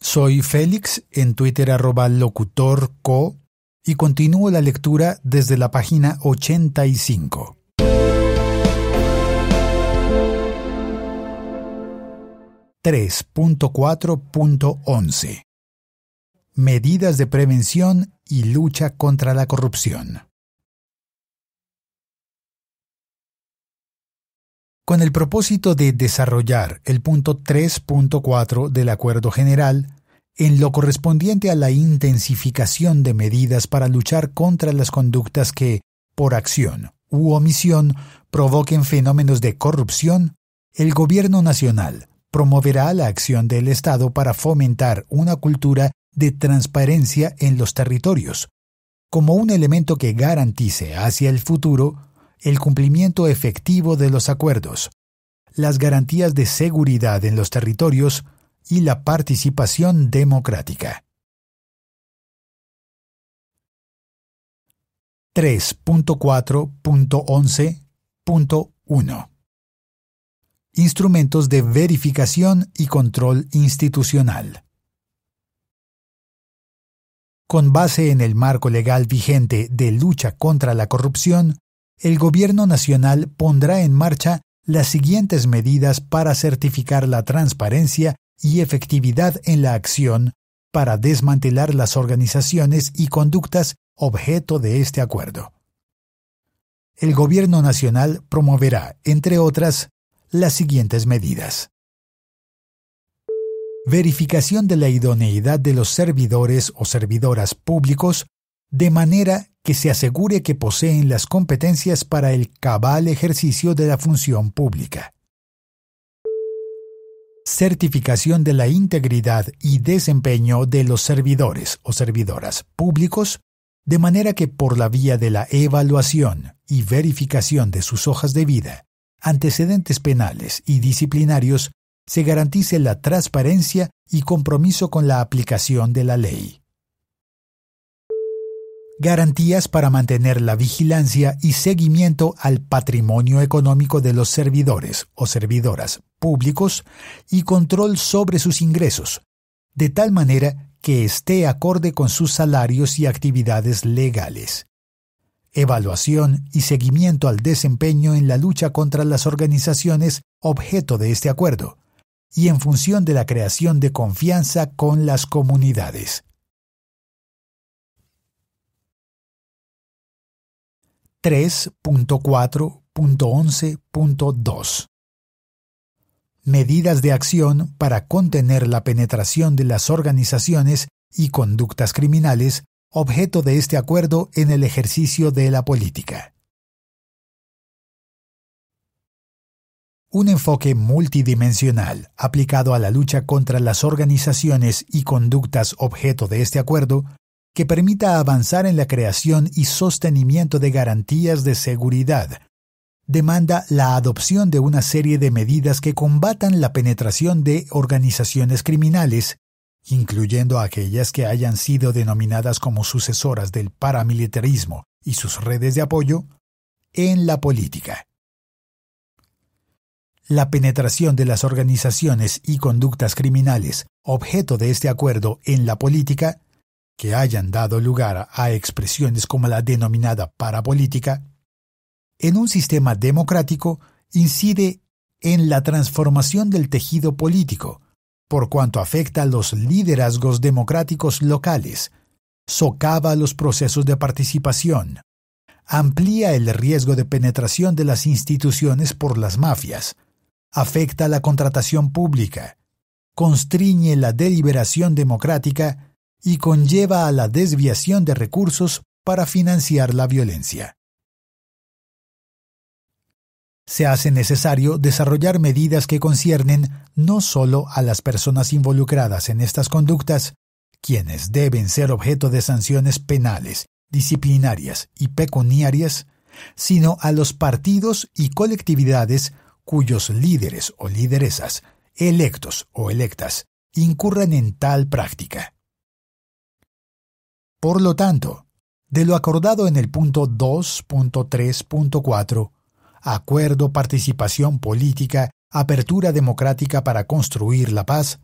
Soy Félix en Twitter arroba locutorco y continúo la lectura desde la página 85. 3.4.11 Medidas de prevención y lucha contra la corrupción. con el propósito de desarrollar el punto 3.4 del Acuerdo General en lo correspondiente a la intensificación de medidas para luchar contra las conductas que, por acción u omisión, provoquen fenómenos de corrupción, el Gobierno Nacional promoverá la acción del Estado para fomentar una cultura de transparencia en los territorios, como un elemento que garantice hacia el futuro el cumplimiento efectivo de los acuerdos, las garantías de seguridad en los territorios y la participación democrática. 3.4.11.1 Instrumentos de verificación y control institucional. Con base en el marco legal vigente de lucha contra la corrupción, el Gobierno Nacional pondrá en marcha las siguientes medidas para certificar la transparencia y efectividad en la acción para desmantelar las organizaciones y conductas objeto de este acuerdo. El Gobierno Nacional promoverá, entre otras, las siguientes medidas. Verificación de la idoneidad de los servidores o servidoras públicos de manera que se asegure que poseen las competencias para el cabal ejercicio de la función pública. Certificación de la integridad y desempeño de los servidores o servidoras públicos, de manera que por la vía de la evaluación y verificación de sus hojas de vida, antecedentes penales y disciplinarios, se garantice la transparencia y compromiso con la aplicación de la ley garantías para mantener la vigilancia y seguimiento al patrimonio económico de los servidores o servidoras públicos y control sobre sus ingresos, de tal manera que esté acorde con sus salarios y actividades legales. Evaluación y seguimiento al desempeño en la lucha contra las organizaciones objeto de este acuerdo, y en función de la creación de confianza con las comunidades. 3.4.11.2. Medidas de acción para contener la penetración de las organizaciones y conductas criminales objeto de este acuerdo en el ejercicio de la política. Un enfoque multidimensional aplicado a la lucha contra las organizaciones y conductas objeto de este acuerdo que permita avanzar en la creación y sostenimiento de garantías de seguridad. Demanda la adopción de una serie de medidas que combatan la penetración de organizaciones criminales, incluyendo aquellas que hayan sido denominadas como sucesoras del paramilitarismo y sus redes de apoyo, en la política. La penetración de las organizaciones y conductas criminales objeto de este acuerdo en la política que hayan dado lugar a expresiones como la denominada parapolítica, en un sistema democrático incide en la transformación del tejido político, por cuanto afecta a los liderazgos democráticos locales, socava los procesos de participación, amplía el riesgo de penetración de las instituciones por las mafias, afecta la contratación pública, constriñe la deliberación democrática y conlleva a la desviación de recursos para financiar la violencia. Se hace necesario desarrollar medidas que conciernen no solo a las personas involucradas en estas conductas, quienes deben ser objeto de sanciones penales, disciplinarias y pecuniarias, sino a los partidos y colectividades cuyos líderes o lideresas, electos o electas, incurran en tal práctica. Por lo tanto, de lo acordado en el punto 2.3.4, Acuerdo Participación Política, Apertura Democrática para Construir la Paz,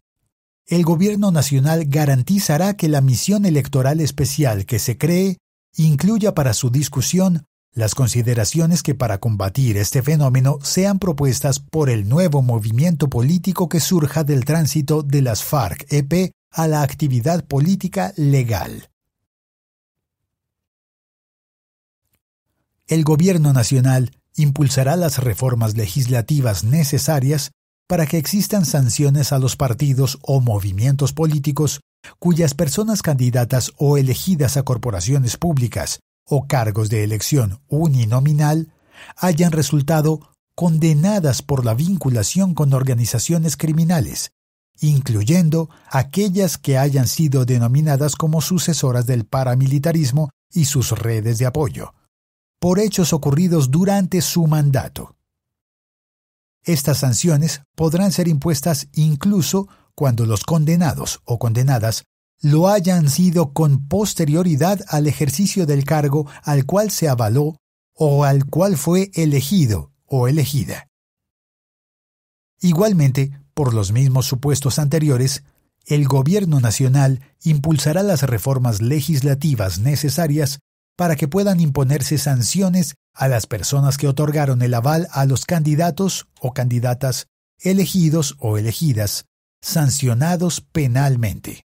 el Gobierno Nacional garantizará que la misión electoral especial que se cree incluya para su discusión las consideraciones que para combatir este fenómeno sean propuestas por el nuevo movimiento político que surja del tránsito de las FARC-EP a la actividad política legal. el Gobierno Nacional impulsará las reformas legislativas necesarias para que existan sanciones a los partidos o movimientos políticos cuyas personas candidatas o elegidas a corporaciones públicas o cargos de elección uninominal hayan resultado condenadas por la vinculación con organizaciones criminales, incluyendo aquellas que hayan sido denominadas como sucesoras del paramilitarismo y sus redes de apoyo por hechos ocurridos durante su mandato. Estas sanciones podrán ser impuestas incluso cuando los condenados o condenadas lo hayan sido con posterioridad al ejercicio del cargo al cual se avaló o al cual fue elegido o elegida. Igualmente, por los mismos supuestos anteriores, el Gobierno Nacional impulsará las reformas legislativas necesarias para que puedan imponerse sanciones a las personas que otorgaron el aval a los candidatos o candidatas elegidos o elegidas, sancionados penalmente.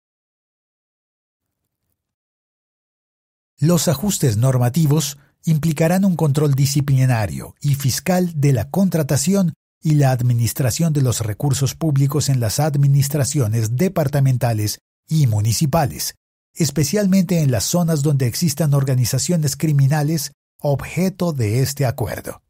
Los ajustes normativos implicarán un control disciplinario y fiscal de la contratación y la administración de los recursos públicos en las administraciones departamentales y municipales, especialmente en las zonas donde existan organizaciones criminales objeto de este acuerdo.